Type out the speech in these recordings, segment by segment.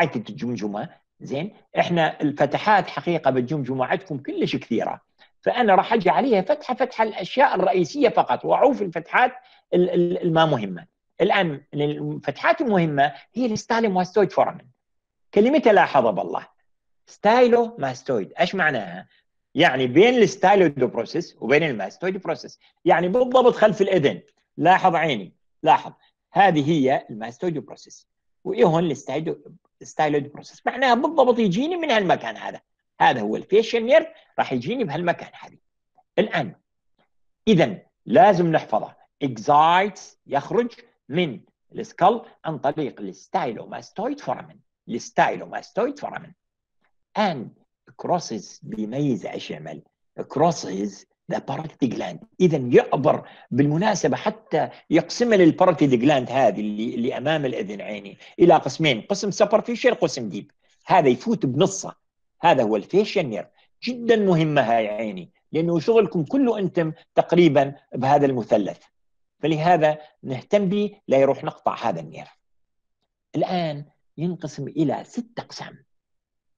حاجة الجمجمة زين احنا الفتحات حقيقة بالجمجمة عندكم كلش كثيرة فأنا راح أجي عليها فتحة فتحة الأشياء الرئيسية فقط وأعوف الفتحات الما مهمة الآن الفتحات المهمة هي الستالين ماستويد فورمن كلمتها لا حظى بالله ستايلو ماستويد ايش معناها؟ يعني بين الستايلو بروسيس وبين الماستويد بروسيس يعني بالضبط خلف الاذن لاحظ عيني لاحظ هذه هي الماستويد بروسيس وايه هون الستايلويد بروسيس معناها بالضبط يجيني من هالمكان هذا هذا هو الفيشن نيرف راح يجيني بهالمكان هذا الان اذا لازم نحفظه اكزايتس يخرج من السكال عن طريق الستايلوماستويد الستايلو الستايلوماستويد فورامن ان كروسز بيميز ايش يعمل كروسز ذا بارتي جلاند اذا يعبر بالمناسبه حتى يقسم للبارتي جلاند هذه اللي اللي امام الاذن عيني الى قسمين قسم سوبرفيشال قسم ديب هذا يفوت بنصه هذا هو الفيشن نير جدا مهمه هاي عيني لانه شغلكم كله انتم تقريبا بهذا المثلث فلهذا نهتم به لا يروح نقطع هذا النير الان ينقسم الى ست اقسام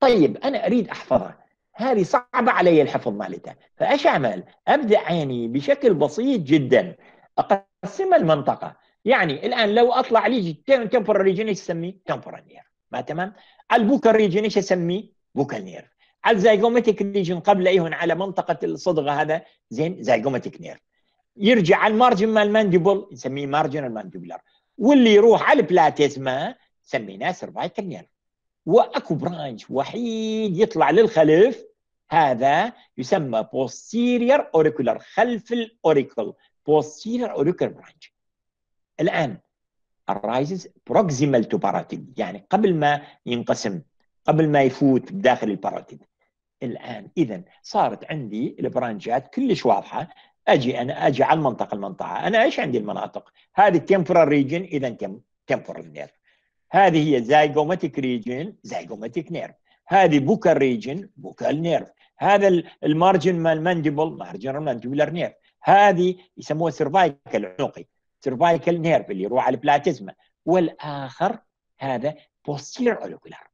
طيب انا اريد احفظه هذه صعبة علي الحفظ مالتها فأيش أعمل؟ أبدأ عيني بشكل بسيط جدا أقسم المنطقة يعني الآن لو أطلع لي تمبرال ريجن إيش أسميه؟ تمبرال نير ما تمام؟ البوكال ريجن إيش أسميه؟ بوكال نير الزيجوماتيك ريجين قبل إيهن على منطقة الصدغة هذا زين زيجوماتيك نير يرجع على المارجن مال مانديبل نسميه مارجنال مانديبولار واللي يروح على البلاتيزما سميناه سيرفايكال نير واكو برانش وحيد يطلع للخلف هذا يسمى posterior auricular خلف الاوريكل posterior auricular branch الان arises proximal to parotid يعني قبل ما ينقسم قبل ما يفوت داخل الباراتيد الان اذا صارت عندي البرانشات كلش واضحه اجي انا اجي على المنطقه المنطقه انا ايش عندي المناطق هذه temporal region اذا temporal nerve هذه هي زايغوماتيك ريجن زايغوماتيك نيرف هذه بوكال ريجن بوكال نيرف هذا المارجن مال مانديبل مارجن مانديبولار نيرف هذه يسموه سيرفايكال عنقي سيرفايكال نيرف اللي يروح على البلاتيزما والاخر هذا بوستير اولوكولار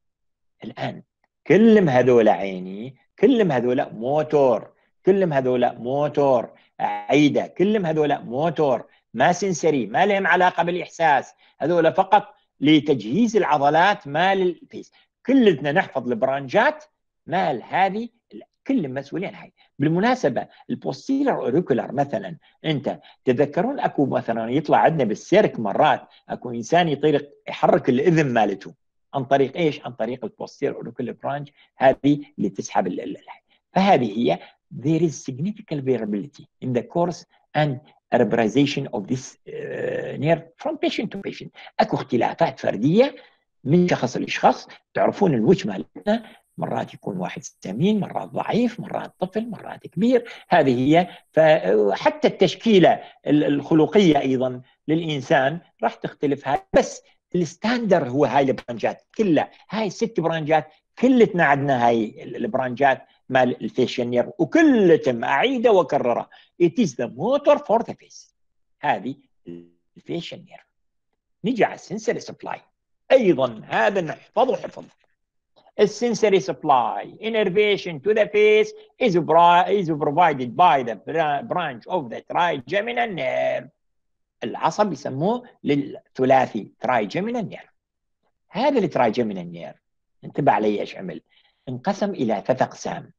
الان كلم هذول عيني كلم هذول موتور كلم هذول موتور عيده كلم هذول موتور ما سنسري ما لهم علاقه بالاحساس هذول فقط لتجهيز العضلات مال الفيس كلنا نحفظ البرانجات مال هذه كل مسؤولين هاي بالمناسبة البوستيلر اوريكولار مثلا انت تذكرون اكو مثلا يطلع عندنا بالسيرك مرات اكو انسان يطير يحرك الاذن مالته عن طريق ايش؟ عن طريق البوستيلر اوريكولار برانش هذه اللي تسحب الحي فهذه هي there is significant variability in the course and اربرايزيشن اوف ذيس نير فروم بيشنت تو بيشنت اكو اختلافات فرديه من شخص لشخص تعرفون الوجه مالتنا مرات يكون واحد سمين مرات ضعيف مرات طفل مرات كبير هذه هي فحتى التشكيلة الخلقية أيضا للإنسان راح تختلف هاي بس الستاندر هو هاي البرانجات كلها هاي الست برانجات كلتنا عندنا هاي البرانجات الفيشن الفاشينير وكل تم اعيده واكرره it is the motor for the face هذه الفاشينير نجي على السنسري سبلاي ايضا هذا نحفظه حفظ السنسري سبلاي innervation to the face is, is provided by the branch of the trigeminal nerve العصب يسموه للثلاثي trigeminal nerve هذا الترايجيمينال نير انتبه علي ايش عمل انقسم الى ثلاث اقسام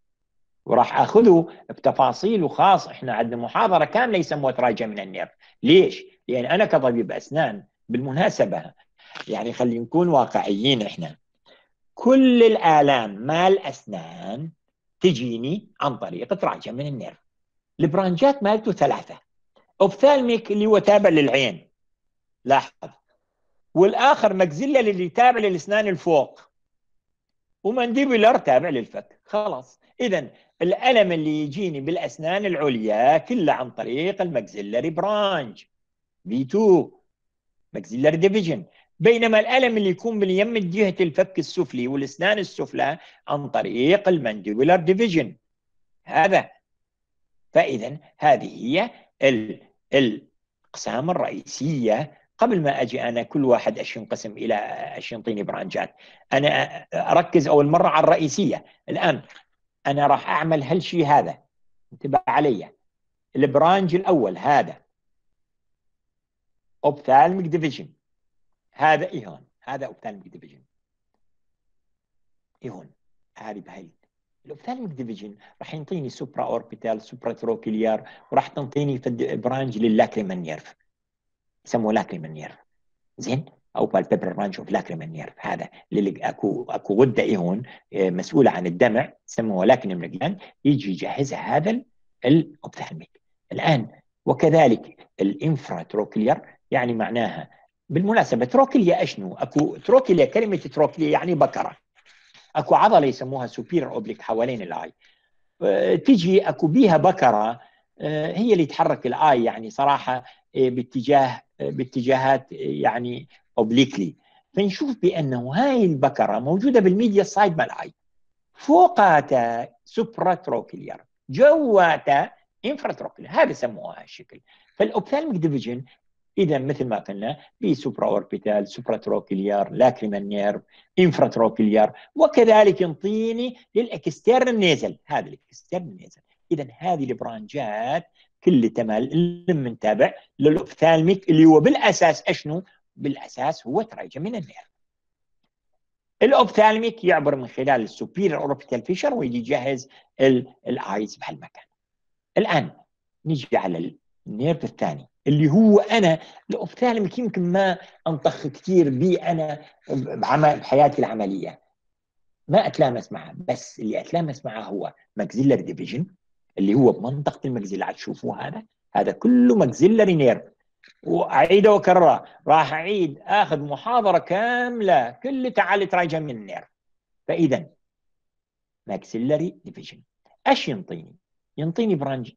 وراح اخذه بتفاصيله خاص احنا عندنا محاضره كامله يسموها تراجع من النير ليش؟ لان انا كطبيب اسنان بالمناسبه يعني خلينا نكون واقعيين احنا كل الالام مال اسنان تجيني عن طريق تراجع من النيرف البرانجات مالته ثلاثه اوبثالميك اللي هو تابع للعين لاحظ والاخر ماكزيلا اللي تابع للاسنان الفوق ومنديبولر تابع للفك خلاص اذا الألم اللي يجيني بالأسنان العليا كله عن طريق المكسيلري برانش بي 2 مكسيلري ديفيجن بينما الألم اللي يكون باليم من جهة الفك السفلي والأسنان السفلى عن طريق المانديولر ديفيجن هذا فإذا هذه هي الأقسام الرئيسية قبل ما أجي أنا كل واحد ايش ينقسم إلى ايش ينطيني برانجات أنا أركز أول مرة على الرئيسية الآن انا راح اعمل هالشيء هذا انتبه علي البرانج الاول هذا اوبثالميك ديفيجن هذا ايهون هذا اوبثالميك ديفيجن ايهون هذه بهي الاوبثالميك ديفيجن راح ينطيني سوبرا اوربيتال سوبرا تروكليار وراح تنطيني في برانج للاكريمان نيرف يسموه لاكريمان نيرف زين او بالبيبر اوف لاكريمينير هذا اللي اكو اكو غده إيه هون آه، مسؤوله عن الدمع سموها لاكنم جلاند يجي يجهزها هذا الاوبثالميك الان وكذلك الانفرا تروكلير يعني معناها بالمناسبه تروكليا اشنو؟ اكو تروكليا كلمه تروكليا يعني بكره اكو عضله يسموها سوبير اوبليك حوالين الاي آه، تيجي اكو بيها بكره آه، هي اللي تحرك الاي يعني صراحه باتجاه باتجاهات يعني اوبليكلي فنشوف بانه هاي البكره موجوده بالميديا سايد مال اي فوقاتا تروكيلير جواتا انفرا تروكيلير هذا سموها الشكل فالاوبثالميك ديفيجن اذا مثل ما قلنا في سوبرا اوربيتال سوبرا تروكيلير لاكريمال نيرف انفرا تروكيلير وكذلك ينطيني للاكسترنال نيزل هذا الاكسترنال نيزل اذا هذه البرانجات كل تمال اللي منتابع للأوبثالميك اللي هو بالأساس أشنو؟ بالأساس هو ترجم من النير الأوبثالميك يعبر من خلال السوبيريور أوربيتال فيشر ويجي يجهز الآيز بهالمكان الآن نجي على النيرف الثاني اللي هو انا الاوبثالميك يمكن ما انطخ كثير بي انا بعمل بحياتي العمليه ما اتلامس معه بس اللي اتلامس معه هو ماكزيلر ديفيجن اللي هو بمنطقه المجزله هتشوفوه هذا هذا كله مجزلري نيرف واعيده واكررها راح اعيد اخذ محاضره كامله كل تعالي تراجع من النيرف فاذا ماكسيلاري ديفيجن ايش ينطيني؟ ينطيني برانج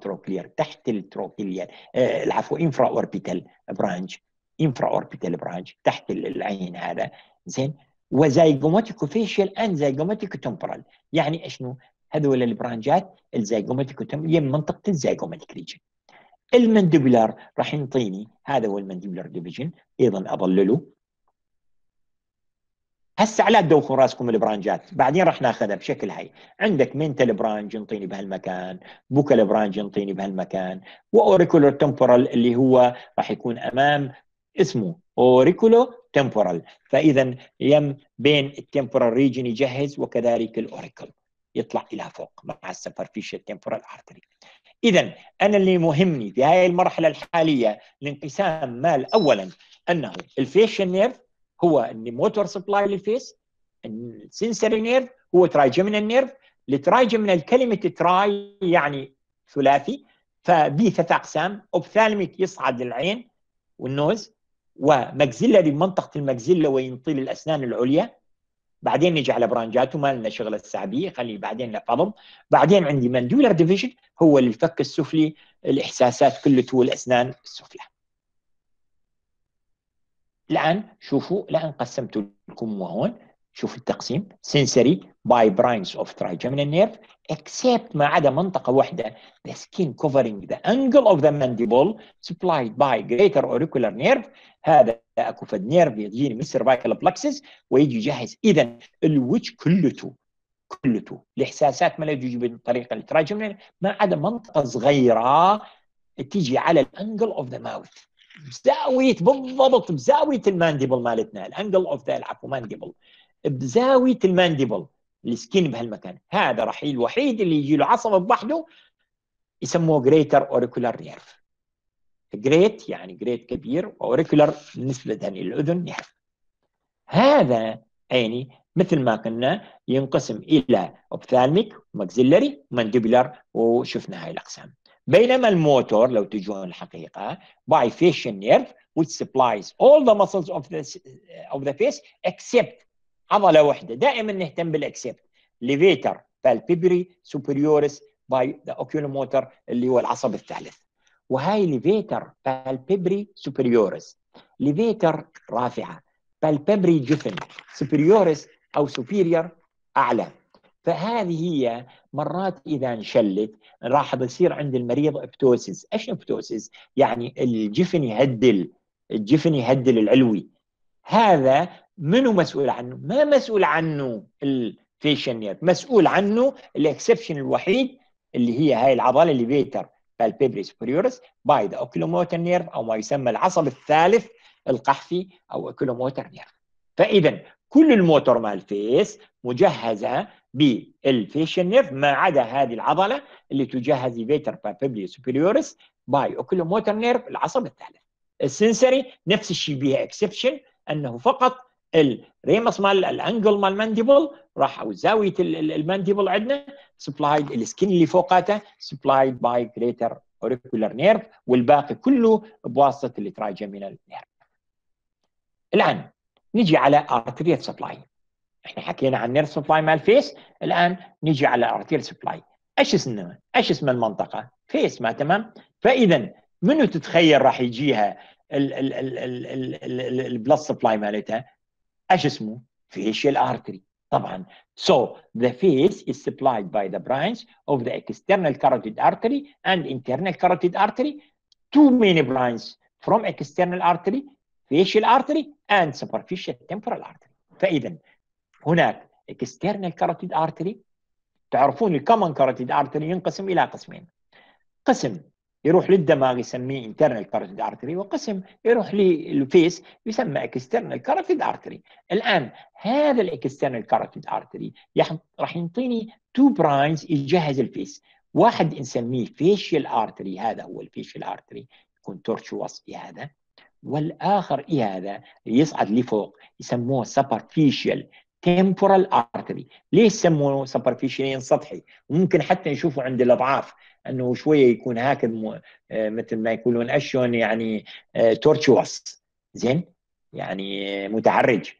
تروكلير تحت التروكلير آه العفو انفرا اوربيتال برانج انفرا اوربيتال برانج تحت العين هذا زين وزايجوماتيكو فيشل اند زايجوماتيكو تمبرال يعني اشنو؟ هذول البرانجات الزيجوماتيك يم منطقه الزيجوماتيك ريجن المندبلر راح ينطيني هذا هو المندبلر ديفيجن ايضا اضلله هسه على تدوخوا راسكم البرانجات بعدين راح ناخذها بشكل هاي عندك منتال برانج ينطيني بهالمكان بوكال برانج ينطيني بهالمكان واوريكولر تمبورال اللي هو راح يكون امام اسمه اوريكولو تمبورال فاذا يم بين التمبورال ريجن يجهز وكذلك الاوريكل يطلع الى فوق مع السوبرفيشال تيمبورال ارتري اذا انا اللي مهمني في هذه المرحله الحاليه الانقسام مال اولا انه الفيشن نيرف هو الموتور سبلاي للفيس السنسري نيرف هو ترايجمنال نيرف الترايجمنال كلمه تراي يعني ثلاثي فبي ثلاث اقسام اوبثالميك يصعد للعين والنوز ومجزلري بمنطقه المجزله وينطي الاسنان العليا بعدين نجي على برانجات وما لنا شغل السعبية خلي بعدين له بعدين عندي مندولر ديفيجن هو الفك السفلي الاحساسات تو والاسنان السفلى الان شوفوا الان قسمت لكم هون شوف التقسيم sensory by branch of trigeminal nerve except ما عدا منطقة واحدة the skin covering the angle of the mandible supplied by greater auricular nerve هذا أكوفد نيرف يجيني من السيرفايكال بلكسس ويجي يجهز إذا الوجه كلته كلته الاحساسات ما لا تجي بالطريقه التراجمنال ما عدا منطقه صغيره تيجي على الانجل اوف ذا ماوث بزاويه بالضبط بزاويه المانديبل مالتنا الانجل اوف ذا العفو مانديبل بزاويه المانديبل السكين بهالمكان هذا رحيل الوحيد اللي يجي له عصب بوحده يسموه جريتر اوريكولار نيرف جريت يعني جريت كبير واوريكولار نسبه للاذن نيرف هذا عيني مثل ما قلنا ينقسم الى اوبثالميك وماكسيلري ومانديبولار وشفنا هاي الاقسام بينما الموتور لو تجون الحقيقه باي فيشن نيرف which supplies all the muscles of the of the face except عضله واحده دائما نهتم بالاكسبت ليفيتر بالبيبري سوبريورس باي ذا اوكيولوموتر اللي هو العصب الثالث وهاي ليفيتر بالبيبري سوبريورس ليفيتر رافعه بالبيبري جفن سوبريورس او سوبيريور اعلى فهذه هي مرات اذا انشلت راح يصير عند المريض ابتوسس، ايش ابتوسس؟ يعني الجفن يهدل الجفن يهدل العلوي هذا منو مسؤول عنه؟ ما مسؤول عنه الفيشنير مسؤول عنه الاكسبشن الوحيد اللي هي هاي العضله اللي بيتر بالبيبري سوبريورس باي ذا اوكيلوموتر نيرف او ما يسمى العصب الثالث القحفي او اوكيلوموتر نيرف فاذا كل الموتور مال فيس مجهزه بالفيشن نيرف ما عدا هذه العضله اللي تجهز بيتر بالبيبري سوبريورس باي اوكيلوموتر نيرف العصب الثالث السنسري نفس الشيء بها اكسبشن انه فقط الريمس مال الانجل مال المانديبل راح او زاويه المانديبل عندنا سبلايد السكين اللي فوقاته سبلايد باي جريتر اوريكولار نيرف والباقي كله بواسطه الترايجمينال نيرف. الان نجي على ارتريال سبلاي. احنا حكينا عن نيرف سبلاي مال فيس، الان نجي على ارتريال سبلاي. ايش اسمه؟ ايش اسم المنطقه؟ فيس ما تمام؟ فاذا منو تتخيل راح يجيها البلس سبلاي مالتها؟ ايش اسمه؟ facial artery طبعا so the face is supplied by the branch of the external carotid artery and internal carotid artery two main branches from external artery facial artery and superficial temporal artery فاذا هناك external carotid artery تعرفون common carotid artery ينقسم الى قسمين قسم يروح للدماغ يسميه internal carotid artery وقسم يروح للفيس يسمى external carotid artery الآن هذا الاكسترنال carotid artery راح ينطيني تو براينز يجهز الفيس واحد نسميه فيشيال ارتري هذا هو الفيشيال ارتري يكون تورتشوس هذا والاخر إيه هذا يصعد لفوق يسموه سوبرفيشال temporal ارتري ليش سموه سوبرفيشال سطحي وممكن حتى نشوفه عند الاضعاف انه شويه يكون هاكد آه، مثل ما يقولون اشون يعني تورتشوس آه، زين يعني آه، متعرج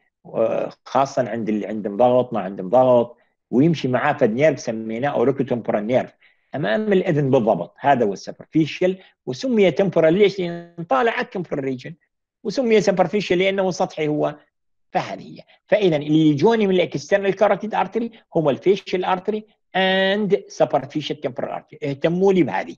خاصه عند اللي عندهم ضغط ما عندهم ضغط ويمشي معاه فد نيرف سميناه اوريكو تمبورال نيرف امام الاذن بالضبط هذا هو السوبرفيشال وسمي تمبورال ليش؟ لان طالع في الريجن وسمي سوبرفيشال لانه سطحي هو فهذه هي فاذا اللي يجوني من الاكسترنال كاروتيد ارتري هم الفيشل ارتري اند superficial تمبرال ارتري اهتموا لي بهذه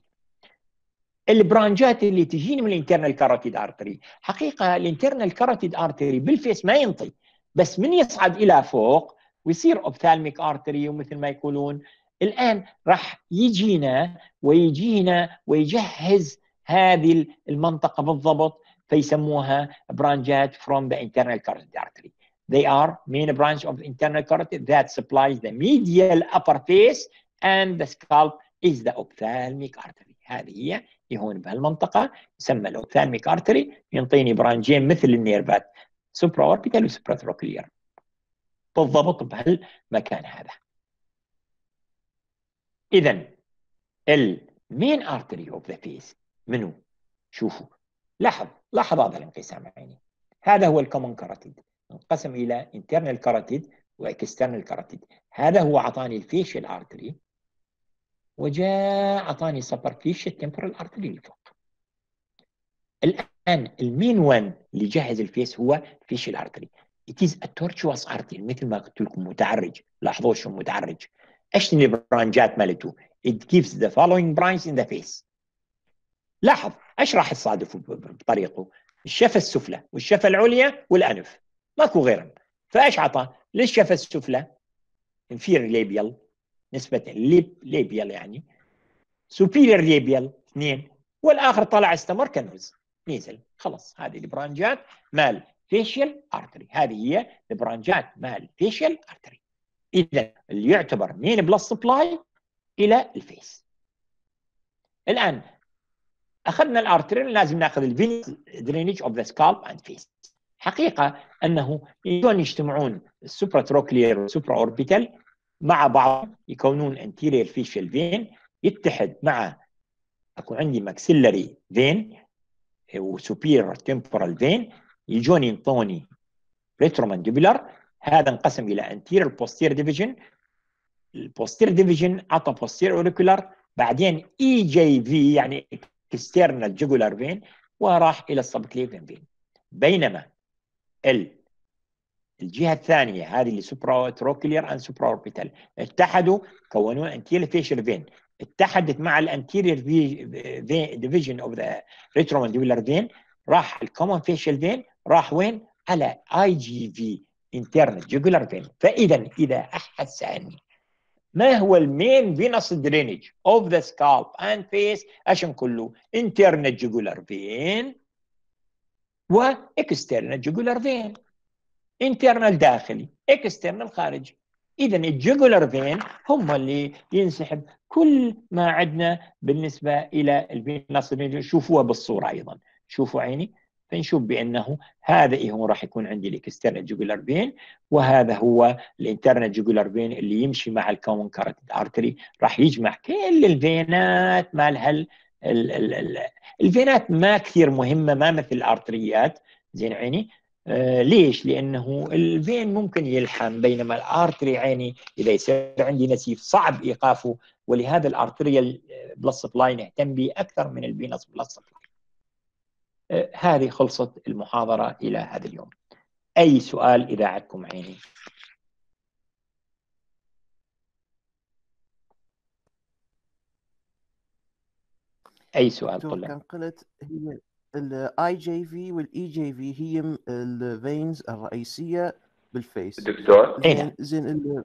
البرانجات اللي تجيني من الانترنال كاروتيد ارتري حقيقه الانترنال كاروتيد ارتري بالفيس ما ينطي بس من يصعد الى فوق ويصير اوبثالميك ارتري ومثل ما يقولون الان راح يجينا ويجينا ويجهز هذه المنطقه بالضبط فيسموها برانجات فروم ذا انترنال كاروتيد ارتري They are main branch of internal carotid that supplies the medial upper face and the scalp is the ophthalmic artery. هذه هي هون بهالمنطقة يسمى الophthalmic ارتري ينطيني برانجين مثل النيرفات سوبرا اوربيتال وسوبرا تروكلير بالضبط بهالمكان هذا اذا المين ارتري اوف ذا فيس منو؟ شوفوا لاحظ لاحظ هذا الانقسام عيني هذا هو الكومن كاراتيد ينقسم الى internal carotid واكسترنال carotid هذا هو اعطاني الفيشل ارتري وجاء اعطاني سوبرفيشال تمبرال ارتري فوق الان المين وان اللي يجهز الفيس هو فيشل ارتري اتيز التورتشواس ارتري مثل ما قلت لكم متعرج لاحظوا شو متعرج ايش البرانجات مالته ات جيفز ذا فولوينج برانش ان ذا فيس لاحظ ايش راح يصادف بطريقه الشفه السفلى والشفه العليا والانف ماكو غيرهم فايش عطى؟ للشفه السفلى انفير ليبيال نسبه ليب ليبيال يعني سوبيرير ليبيال اثنين والاخر طلع استمر كنوز نزل خلاص هذه البرانجات مال فيشيال ارتري هذه هي البرانجات مال فيشيال ارتري اذا اللي يعتبر من بلس سبلاي الى الفيس الان اخذنا الارتري لازم ناخذ الفينس درينج اوف ذا سكالب اند فيس حقيقه انه يجون يجتمعون السوبرا تروكلير والسوبرا اوربيتال مع بعض يكونون انتيرير فيشل فين يتحد مع اكون عندي ماكسيلري فين وسوبير تيمبرال فين يجون ينطوني ريترومانديبولار هذا انقسم الى انتيرير بوستير ديفيجن البوستير ديفيجن عطى بوستير اوريكولار بعدين اي جي في يعني اكسترنال جوجولار فين وراح الى السبكليفين فين بينما ال الجهه الثانيه هذه اللي سوبرا تروكلير اند سوبرا اوربيتال اتحدوا كونوا انتيل فيشل فين اتحدت مع فين ديفيجن اوف ذا ريترومانديبولار فين راح الكومن فيشل فين راح وين على اي جي في انترنال جوجلر فين فاذا اذا احد سالني ما هو المين فينس درينج اوف ذا سكالب اند فيس عشان كله انترنال جوجلر فين واكسترنال جوجولار فين انترنال داخلي اكسترنال خارجي اذا الجوجولار فين هم اللي ينسحب كل ما عندنا بالنسبه الى الفين شوفوها بالصوره ايضا شوفوا عيني فنشوف بانه هذا إيه هو راح يكون عندي الاكسترنال جوجولار فين وهذا هو الانترنال جوجولار فين اللي يمشي مع الكومن كارت ارتري راح يجمع كل الفينات مال هال ال الفينات ما كثير مهمه ما مثل الارتريات زين عيني آه، ليش؟ لانه الفين ممكن يلحم بينما الارتري عيني اذا يصير عندي نسيف صعب ايقافه ولهذا الارتريال بلس سبلاي نهتم به اكثر من الفينس بلس سبلاي. هذه خلصت المحاضره الى هذا اليوم. اي سؤال اذا عندكم عيني اي سؤال طلع كان قلت هي الاي جي في والاي جي e في هي الفينز الرئيسيه بالفيس دكتور اي نعم. زين